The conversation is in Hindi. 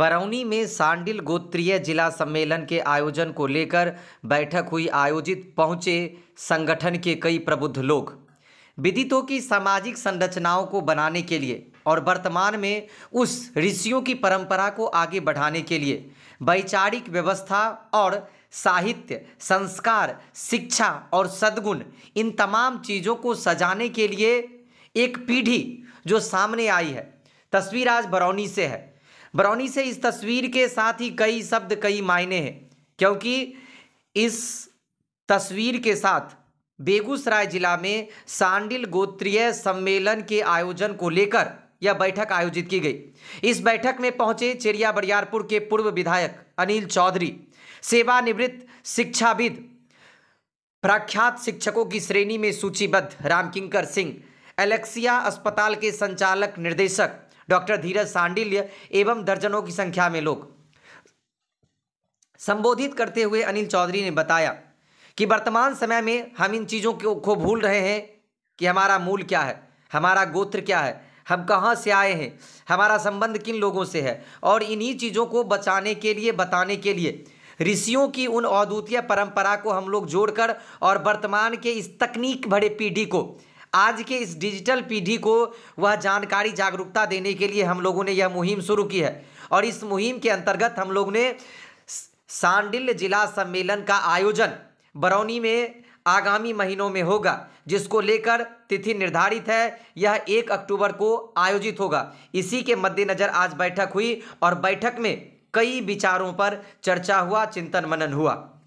बरौनी में सांडिल गोत्रीय जिला सम्मेलन के आयोजन को लेकर बैठक हुई आयोजित पहुंचे संगठन के कई प्रबुद्ध लोग विदितों की सामाजिक संरचनाओं को बनाने के लिए और वर्तमान में उस ऋषियों की परंपरा को आगे बढ़ाने के लिए वैचारिक व्यवस्था और साहित्य संस्कार शिक्षा और सद्गुण इन तमाम चीज़ों को सजाने के लिए एक पीढ़ी जो सामने आई है तस्वीर आज बरौनी से है बरौनी से इस तस्वीर के साथ ही कई शब्द कई मायने हैं क्योंकि इस तस्वीर के साथ बेगूसराय जिला में सांडिल गोत्रीय सम्मेलन के आयोजन को लेकर यह बैठक आयोजित की गई इस बैठक में पहुंचे चेरिया बरियारपुर के पूर्व विधायक अनिल चौधरी सेवानिवृत्त शिक्षाविद प्रख्यात शिक्षकों की श्रेणी में सूचीबद्ध रामकिंकर सिंह एलेक्सिया अस्पताल के संचालक निर्देशक डॉक्टर धीरज सांडिल्य एवं दर्जनों की संख्या में लोग संबोधित करते हुए अनिल चौधरी ने बताया कि वर्तमान समय में हम इन चीज़ों को भूल रहे हैं कि हमारा मूल क्या है हमारा गोत्र क्या है हम कहाँ से आए हैं हमारा संबंध किन लोगों से है और इन्हीं चीज़ों को बचाने के लिए बताने के लिए ऋषियों की उन अद्वितीय परंपरा को हम लोग जोड़कर और वर्तमान के इस तकनीक भरे पीढ़ी को आज के इस डिजिटल पीढ़ी को वह जानकारी जागरूकता देने के लिए हम लोगों ने यह मुहिम शुरू की है और इस मुहिम के अंतर्गत हम लोग ने सांडिल्य जिला सम्मेलन का आयोजन बरौनी में आगामी महीनों में होगा जिसको लेकर तिथि निर्धारित है यह एक अक्टूबर को आयोजित होगा इसी के मद्देनज़र आज बैठक हुई और बैठक में कई विचारों पर चर्चा हुआ चिंतन मनन हुआ